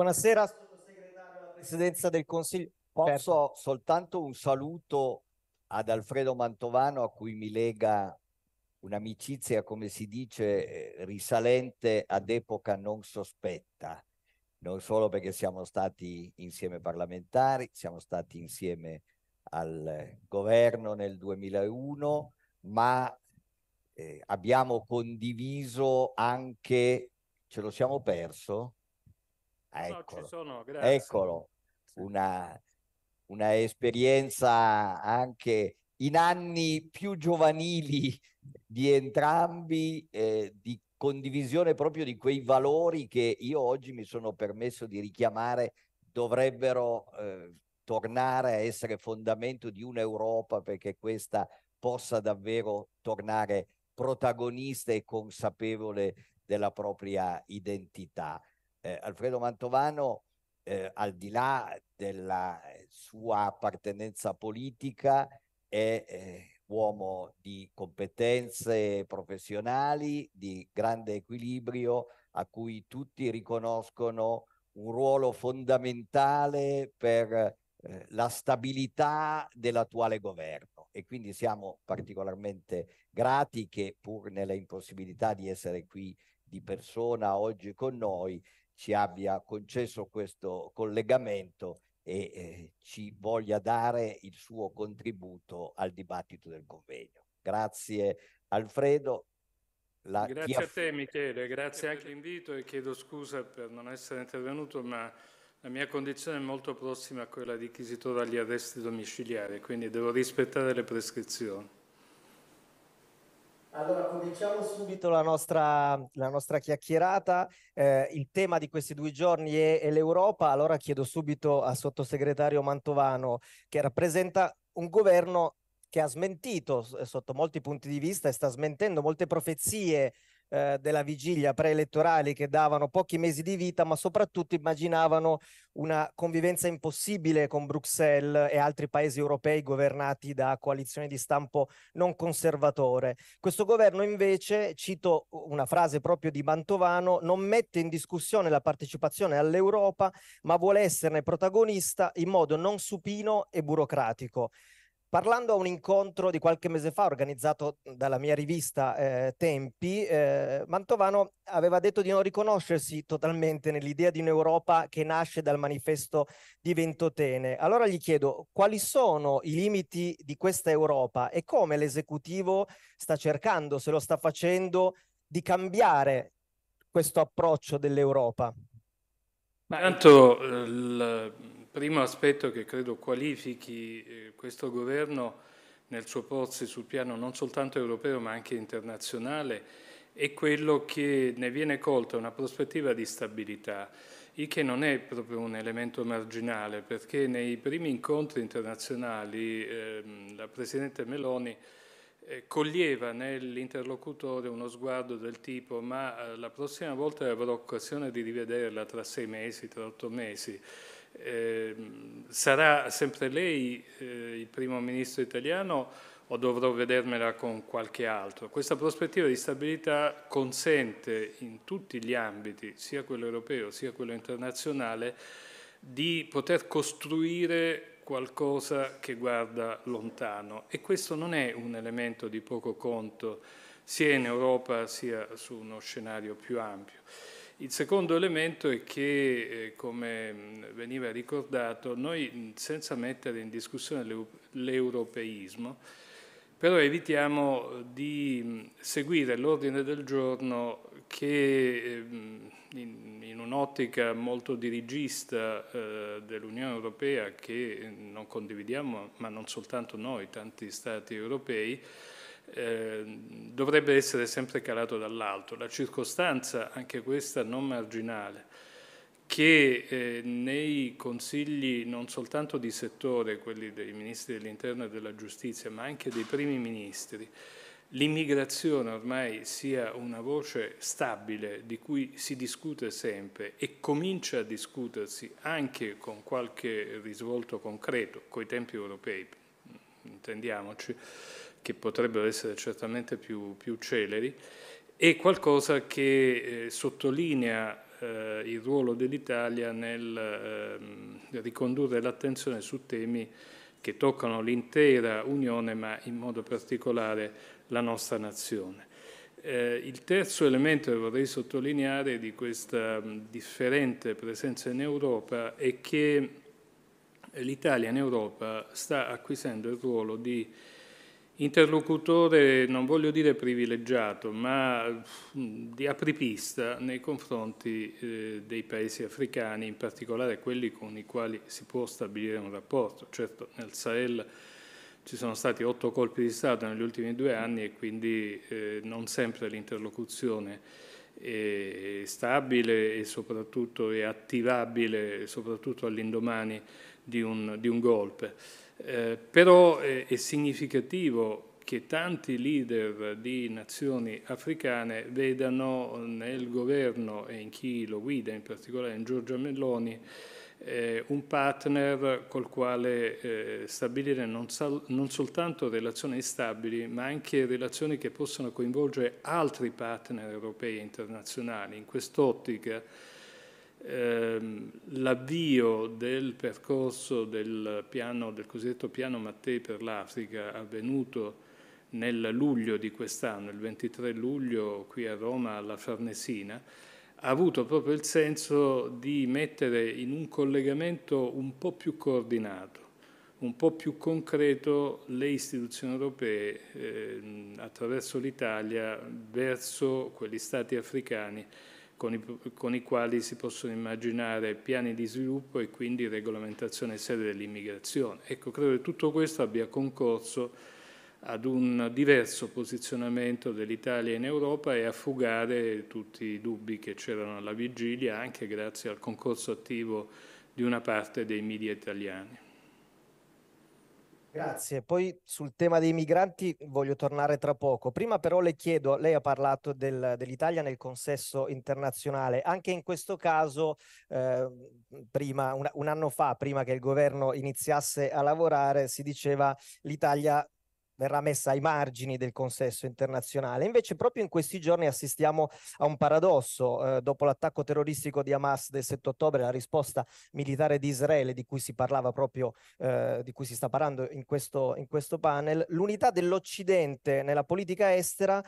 Buonasera, sottosegretario alla Presidenza del Consiglio. Posso certo. soltanto un saluto ad Alfredo Mantovano a cui mi lega un'amicizia, come si dice, eh, risalente ad epoca non sospetta, non solo perché siamo stati insieme parlamentari, siamo stati insieme al governo nel 2001, ma eh, abbiamo condiviso anche, ce lo siamo perso, Ecco, No, sono, Eccolo. Una, una esperienza anche in anni più giovanili di entrambi, eh, di condivisione proprio di quei valori che io oggi mi sono permesso di richiamare dovrebbero eh, tornare a essere fondamento di un'Europa perché questa possa davvero tornare protagonista e consapevole della propria identità eh, Alfredo Mantovano, eh, al di là della eh, sua appartenenza politica, è eh, uomo di competenze professionali, di grande equilibrio, a cui tutti riconoscono un ruolo fondamentale per eh, la stabilità dell'attuale governo e quindi siamo particolarmente grati che pur nella impossibilità di essere qui di persona oggi con noi ci abbia concesso questo collegamento e eh, ci voglia dare il suo contributo al dibattito del convegno. Grazie Alfredo. La... grazie a te Michele, grazie anche all'invito e chiedo scusa per non essere intervenuto, ma la mia condizione è molto prossima a quella di chi si trova agli arresti domiciliari, quindi devo rispettare le prescrizioni. Allora, cominciamo subito la nostra, la nostra chiacchierata. Eh, il tema di questi due giorni è, è l'Europa. Allora chiedo subito al sottosegretario Mantovano, che rappresenta un governo che ha smentito sotto molti punti di vista e sta smentendo molte profezie eh, della vigilia preelettorale che davano pochi mesi di vita, ma soprattutto immaginavano una convivenza impossibile con Bruxelles e altri paesi europei governati da coalizioni di stampo non conservatore. Questo governo invece, cito una frase proprio di Mantovano, non mette in discussione la partecipazione all'Europa, ma vuole esserne protagonista in modo non supino e burocratico. Parlando a un incontro di qualche mese fa organizzato dalla mia rivista eh, Tempi, eh, Mantovano aveva detto di non riconoscersi totalmente nell'idea di un'Europa che nasce dal manifesto di Ventotene. Allora gli chiedo quali sono i limiti di questa Europa e come l'esecutivo sta cercando, se lo sta facendo, di cambiare questo approccio dell'Europa. Ma intanto il eh, primo aspetto che credo qualifichi eh, questo governo nel suo porsi sul piano non soltanto europeo ma anche internazionale è quello che ne viene colta una prospettiva di stabilità, il che non è proprio un elemento marginale perché nei primi incontri internazionali eh, la Presidente Meloni eh, coglieva nell'interlocutore uno sguardo del tipo ma eh, la prossima volta avrò occasione di rivederla tra sei mesi, tra otto mesi Ehm, sarà sempre lei eh, il primo ministro italiano o dovrò vedermela con qualche altro? Questa prospettiva di stabilità consente in tutti gli ambiti, sia quello europeo sia quello internazionale, di poter costruire qualcosa che guarda lontano e questo non è un elemento di poco conto sia in Europa sia su uno scenario più ampio. Il secondo elemento è che, eh, come veniva ricordato, noi senza mettere in discussione l'europeismo, però evitiamo di seguire l'ordine del giorno che eh, in un'ottica molto dirigista eh, dell'Unione Europea che non condividiamo, ma non soltanto noi, tanti Stati europei, Ehm, dovrebbe essere sempre calato dall'alto. La circostanza, anche questa non marginale, che eh, nei consigli non soltanto di settore, quelli dei ministri dell'interno e della giustizia, ma anche dei primi ministri, l'immigrazione ormai sia una voce stabile di cui si discute sempre e comincia a discutersi anche con qualche risvolto concreto, coi tempi europei, intendiamoci, che potrebbero essere certamente più, più celeri, e qualcosa che eh, sottolinea eh, il ruolo dell'Italia nel ehm, ricondurre l'attenzione su temi che toccano l'intera Unione, ma in modo particolare la nostra nazione. Eh, il terzo elemento che vorrei sottolineare di questa mm, differente presenza in Europa è che l'Italia in Europa sta acquisendo il ruolo di interlocutore, non voglio dire privilegiato, ma mm, di apripista nei confronti eh, dei paesi africani, in particolare quelli con i quali si può stabilire un rapporto. Certo, nel Sahel ci sono stati otto colpi di Stato negli ultimi due anni e quindi eh, non sempre l'interlocuzione è stabile e soprattutto è attivabile, soprattutto all'indomani di, di un golpe. Eh, però è, è significativo che tanti leader di nazioni africane vedano nel governo e in chi lo guida, in particolare in Giorgia Melloni, eh, un partner col quale eh, stabilire non, non, soltanto relazioni stabili, ma anche relazioni che possano coinvolgere altri partner europei e internazionali. In quest'ottica Ehm, l'avvio del percorso del, piano, del cosiddetto piano Mattei per l'Africa avvenuto nel luglio di quest'anno, il 23 luglio qui a Roma alla Farnesina, ha avuto proprio il senso di mettere in un collegamento un po' più coordinato, un po' più concreto le istituzioni europee eh, attraverso l'Italia verso quegli stati africani con i, con i quali si possono immaginare piani di sviluppo e quindi regolamentazione seria dell'immigrazione. Ecco, credo che tutto questo abbia concorso ad un diverso posizionamento dell'Italia in Europa e a fugare tutti i dubbi che c'erano alla vigilia, anche grazie al concorso attivo di una parte dei media italiani. Grazie. Poi sul tema dei migranti voglio tornare tra poco. Prima però le chiedo, lei ha parlato del, dell'Italia nel consesso internazionale. Anche in questo caso, eh, prima, un, un anno fa, prima che il governo iniziasse a lavorare, si diceva l'Italia verrà messa ai margini del consesso internazionale. Invece proprio in questi giorni assistiamo a un paradosso. Eh, dopo l'attacco terroristico di Hamas del 7 ottobre, la risposta militare di Israele, di cui si parlava proprio, eh, di cui si sta parlando in questo, in questo panel, l'unità dell'Occidente nella politica estera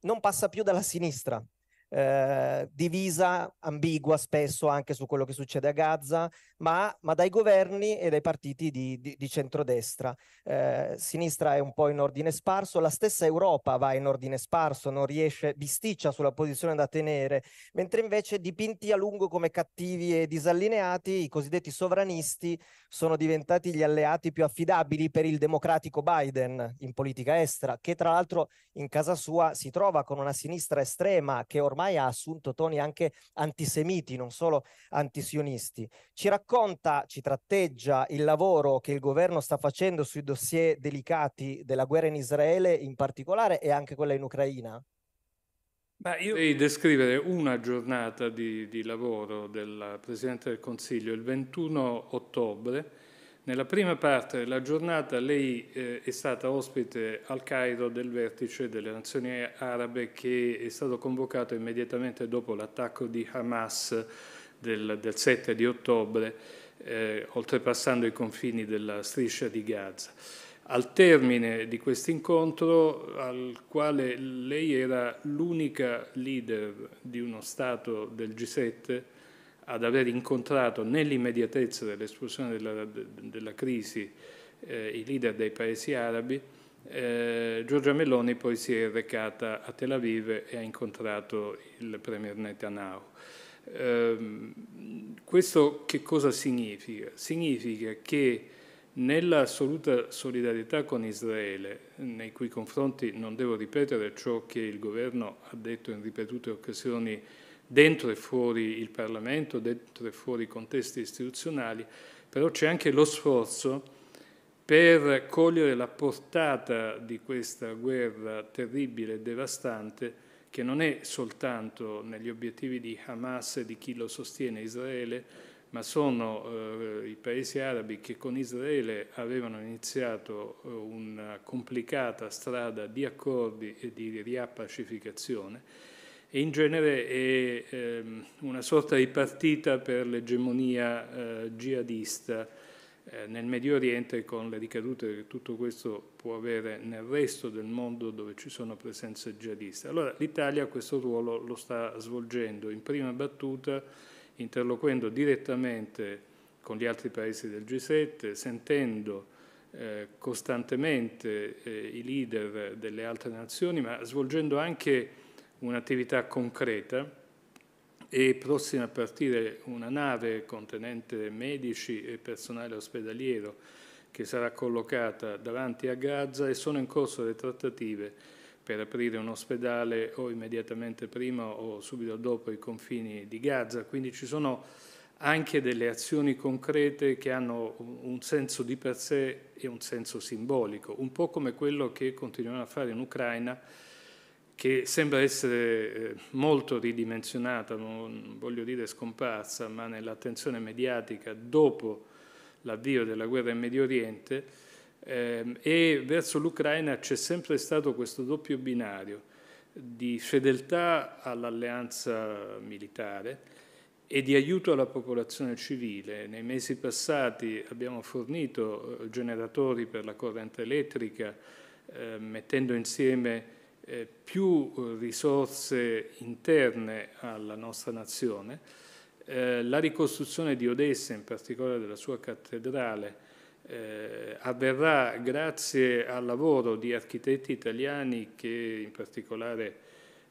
non passa più dalla sinistra, eh, divisa, ambigua spesso anche su quello che succede a Gaza, ma, ma dai governi e dai partiti di, di, di centrodestra. Eh, sinistra è un po' in ordine sparso, la stessa Europa va in ordine sparso, non riesce, bisticcia sulla posizione da tenere, mentre invece dipinti a lungo come cattivi e disallineati, i cosiddetti sovranisti sono diventati gli alleati più affidabili per il democratico Biden in politica estera, che tra l'altro in casa sua si trova con una sinistra estrema che ormai ha assunto toni anche antisemiti, non solo antisionisti. Ci racconta racconta, ci tratteggia il lavoro che il governo sta facendo sui dossier delicati della guerra in Israele in particolare e anche quella in Ucraina? Ma io... Devi descrivere una giornata di, di lavoro del Presidente del Consiglio il 21 ottobre. Nella prima parte della giornata lei eh, è stata ospite al Cairo del vertice delle Nazioni Arabe che è stato convocato immediatamente dopo l'attacco di Hamas del, del 7 di ottobre, eh, oltrepassando i confini della striscia di Gaza. Al termine di questo incontro, al quale lei era l'unica leader di uno Stato del G7 ad aver incontrato nell'immediatezza dell'esplosione della, della, crisi eh, i leader dei paesi arabi, eh, Giorgia Meloni poi si è recata a Tel Aviv e ha incontrato il premier Netanyahu. Ehm, questo che cosa significa? Significa che nell'assoluta solidarietà con Israele, nei cui confronti non devo ripetere ciò che il governo ha detto in ripetute occasioni dentro e fuori il Parlamento, dentro e fuori i contesti istituzionali, però c'è anche lo sforzo per cogliere la portata di questa guerra terribile e devastante che non è soltanto negli obiettivi di Hamas e di chi lo sostiene Israele, ma sono eh, i paesi arabi che con Israele avevano iniziato eh, una complicata strada di accordi e di riappacificazione e in genere è ehm, una sorta di partita per l'egemonia eh, jihadista eh, nel Medio Oriente con le ricadute che tutto questo può avere nel resto del mondo dove ci sono presenze jihadiste. Allora l'Italia questo ruolo lo sta svolgendo in prima battuta interloquendo direttamente con gli altri paesi del G7, sentendo eh, costantemente eh, i leader delle altre nazioni, ma svolgendo anche un'attività concreta e prossima a partire una nave contenente medici e personale ospedaliero che sarà collocata davanti a Gaza e sono in corso le trattative per aprire un ospedale o immediatamente prima o subito dopo i confini di Gaza. Quindi ci sono anche delle azioni concrete che hanno un senso di per sé e un senso simbolico, un po' come quello che continuano a fare in Ucraina che sembra essere eh, molto ridimensionata, non voglio dire scomparsa, ma nell'attenzione mediatica dopo l'avvio della guerra in Medio Oriente, ehm, e verso l'Ucraina c'è sempre stato questo doppio binario di fedeltà all'alleanza militare e di aiuto alla popolazione civile. Nei mesi passati abbiamo fornito eh, generatori per la corrente elettrica, ehm, mettendo insieme eh, più eh, risorse interne alla nostra nazione. Eh, la ricostruzione di Odessa, in particolare della sua cattedrale, eh, avverrà grazie al lavoro di architetti italiani che in particolare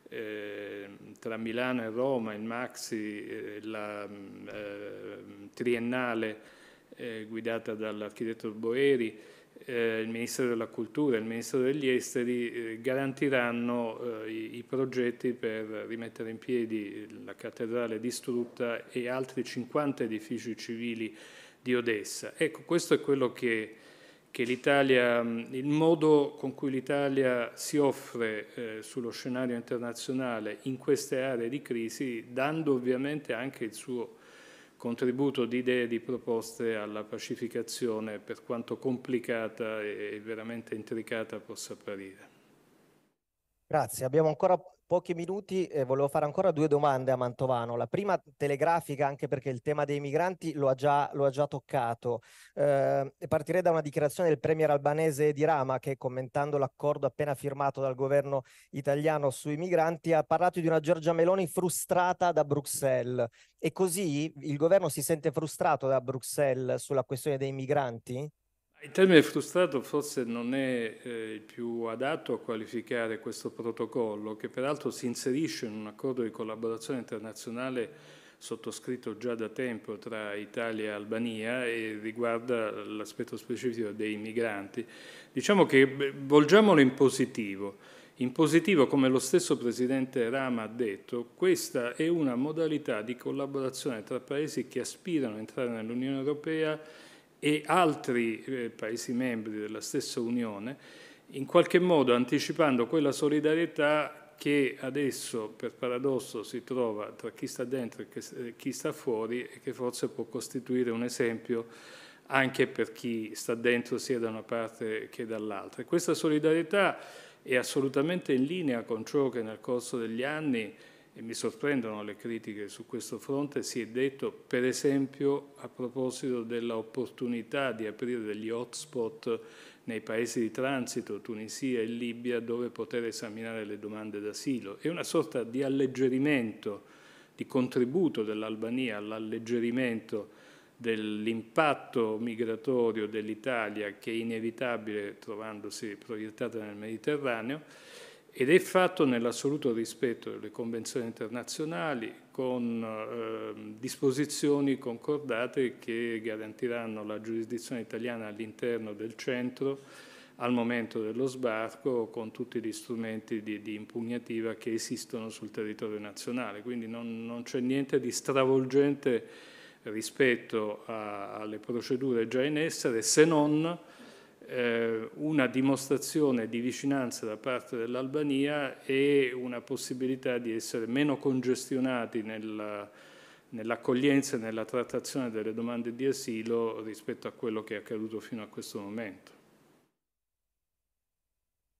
eh, tra Milano e Roma, il Maxi, eh, la mm, eh, triennale eh, guidata dall'architetto Boeri, eh, il Ministro della Cultura e il Ministro degli Esteri eh, garantiranno eh, i, i, progetti per rimettere in piedi la cattedrale distrutta e altri 50 edifici civili di Odessa. Ecco, questo è quello che, che l'Italia, il modo con cui l'Italia si offre eh, sullo scenario internazionale in queste aree di crisi, dando ovviamente anche il suo contributo di idee e di proposte alla pacificazione per quanto complicata e veramente intricata possa apparire. Grazie, abbiamo ancora pochi minuti e eh, volevo fare ancora due domande a Mantovano. La prima telegrafica, anche perché il tema dei migranti lo ha già, lo ha già toccato. Eh, partirei da una dichiarazione del premier albanese di Rama che, commentando l'accordo appena firmato dal governo italiano sui migranti, ha parlato di una Giorgia Meloni frustrata da Bruxelles. E così il governo si sente frustrato da Bruxelles sulla questione dei migranti? Il termine frustrato forse non è eh, il più adatto a qualificare questo protocollo, che peraltro si inserisce in un accordo di collaborazione internazionale sottoscritto già da tempo tra Italia e Albania e riguarda l'aspetto specifico dei migranti. Diciamo che volgiamolo in positivo. In positivo, come lo stesso Presidente Rama ha detto, questa è una modalità di collaborazione tra Paesi che aspirano a entrare nell'Unione Europea e altri eh, Paesi membri della stessa Unione, in qualche modo anticipando quella solidarietà che adesso per paradosso si trova tra chi sta dentro e chi eh, sta fuori e che forse può costituire un esempio anche per chi sta dentro sia da una parte che dall'altra. questa solidarietà è assolutamente in linea con ciò che nel corso degli anni e mi sorprendono le critiche su questo fronte, si è detto per esempio a proposito dell'opportunità di aprire degli hotspot nei paesi di transito, Tunisia e Libia, dove poter esaminare le domande d'asilo. È una sorta di alleggerimento, di contributo dell'Albania all'alleggerimento dell'impatto migratorio dell'Italia che è inevitabile trovandosi proiettata nel Mediterraneo ed è fatto nell'assoluto rispetto delle convenzioni internazionali con eh, disposizioni concordate che garantiranno la giurisdizione italiana all'interno del centro al momento dello sbarco con tutti gli strumenti di, di impugnativa che esistono sul territorio nazionale. Quindi non, non c'è niente di stravolgente rispetto a, alle procedure già in essere se non eh, una dimostrazione di vicinanza da parte dell'Albania e una possibilità di essere meno congestionati nel, nell'accoglienza e nella trattazione delle domande di asilo rispetto a quello che è accaduto fino a questo momento.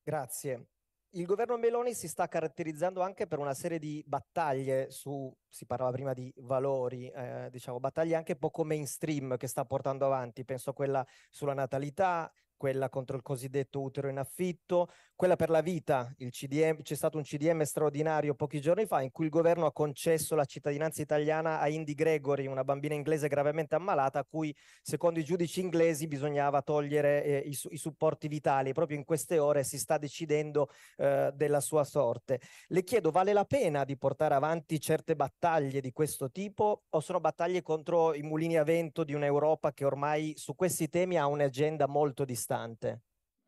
Grazie. Il governo Meloni si sta caratterizzando anche per una serie di battaglie su, si parlava prima di valori, eh, diciamo, battaglie anche poco mainstream che sta portando avanti, penso a quella sulla natalità, quella contro il cosiddetto utero in affitto, quella per la vita, CDM, c'è stato un CDM straordinario pochi giorni fa in cui il governo ha concesso la cittadinanza italiana a Indy Gregory, una bambina inglese gravemente ammalata a cui secondo i giudici inglesi bisognava togliere eh, i, i, supporti vitali. Proprio in queste ore si sta decidendo eh, della sua sorte. Le chiedo, vale la pena di portare avanti certe battaglie di questo tipo o sono battaglie contro i mulini a vento di un'Europa che ormai su questi temi ha un'agenda molto distante? istante.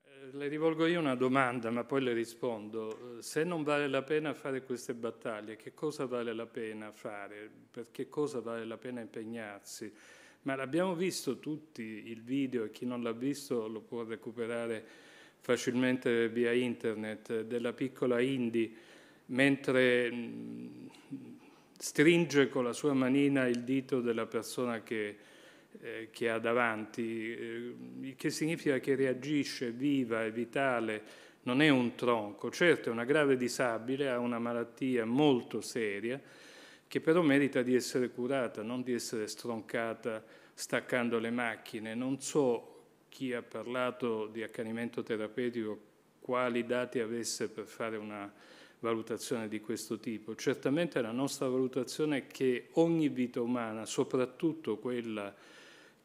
Eh, le rivolgo io una domanda, ma poi le rispondo. Eh, se non vale la pena fare queste battaglie, che cosa vale la pena fare? Per che cosa vale la pena impegnarsi? Ma l'abbiamo visto tutti il video e chi non l'ha visto lo può recuperare facilmente via internet della piccola Indy mentre mm, stringe con la sua manina il dito della persona che eh, che ha davanti, eh, che significa che reagisce viva e vitale, non è un tronco. Certo è una grave disabile, ha una malattia molto seria, che però merita di essere curata, non di essere stroncata staccando le macchine. Non so chi ha parlato di accanimento terapeutico quali dati avesse per fare una valutazione di questo tipo. Certamente la nostra valutazione è che ogni vita umana, soprattutto quella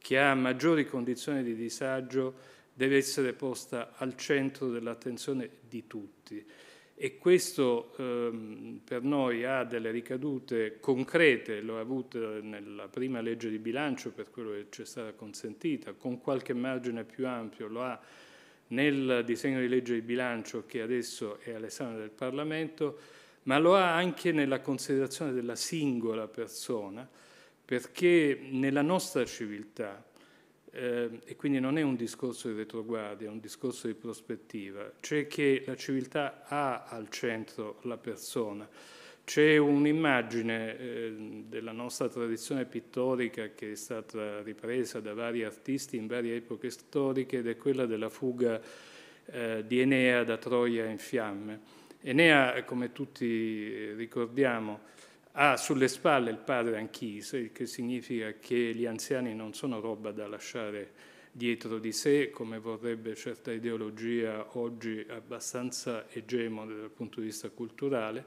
che ha maggiori condizioni di disagio deve essere posta al centro dell'attenzione di tutti e questo ehm, per noi ha delle ricadute concrete, lo ha avuto nella prima legge di bilancio per quello che ci è stata consentita, con qualche margine più ampio lo ha nel disegno di legge di bilancio che adesso è all'esame del Parlamento, ma lo ha anche nella considerazione della singola persona perché nella nostra civiltà, eh, e quindi non è un discorso di retroguardia, è un discorso di prospettiva, c'è che la civiltà ha al centro la persona. C'è un'immagine eh, della nostra tradizione pittorica che è stata ripresa da vari artisti in varie epoche storiche ed è quella della fuga eh, di Enea da Troia in fiamme. Enea, come tutti eh, ricordiamo, ha sulle spalle il padre Anchise, il che significa che gli anziani non sono roba da lasciare dietro di sé, come vorrebbe certa ideologia oggi abbastanza egemone dal punto di vista culturale,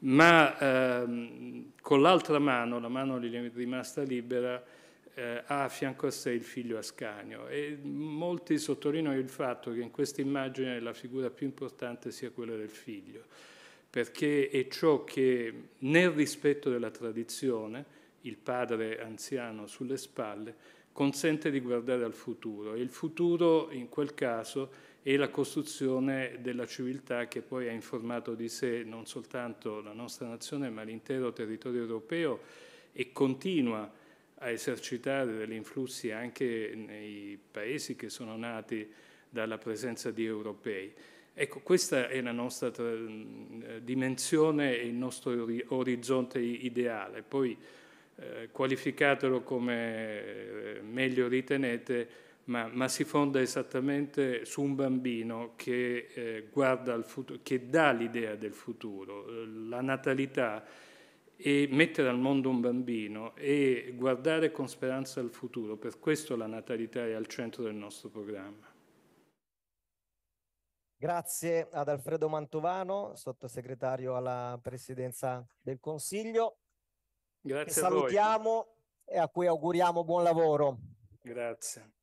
ma ehm, con l'altra mano, la mano rimasta libera, eh, ha a fianco a sé il figlio Ascanio e molti sottolineano il fatto che in questa immagine la figura più importante sia quella del figlio perché è ciò che nel rispetto della tradizione, il padre anziano sulle spalle, consente di guardare al futuro e il futuro in quel caso è la costruzione della civiltà che poi ha informato di sé non soltanto la nostra nazione ma l'intero territorio europeo e continua a esercitare degli influssi anche nei paesi che sono nati dalla presenza di europei. Ecco, questa è la nostra eh, dimensione e il nostro orizzonte ideale. Poi eh, qualificatelo come eh, meglio ritenete, ma, ma, si fonda esattamente su un bambino che, eh, guarda al futuro, che dà l'idea del futuro. Eh, la natalità e mettere al mondo un bambino e guardare con speranza al futuro, per questo la natalità è al centro del nostro programma. Grazie ad Alfredo Mantovano, sottosegretario alla Presidenza del Consiglio. Grazie che salutiamo voi. e a cui auguriamo buon lavoro. Grazie.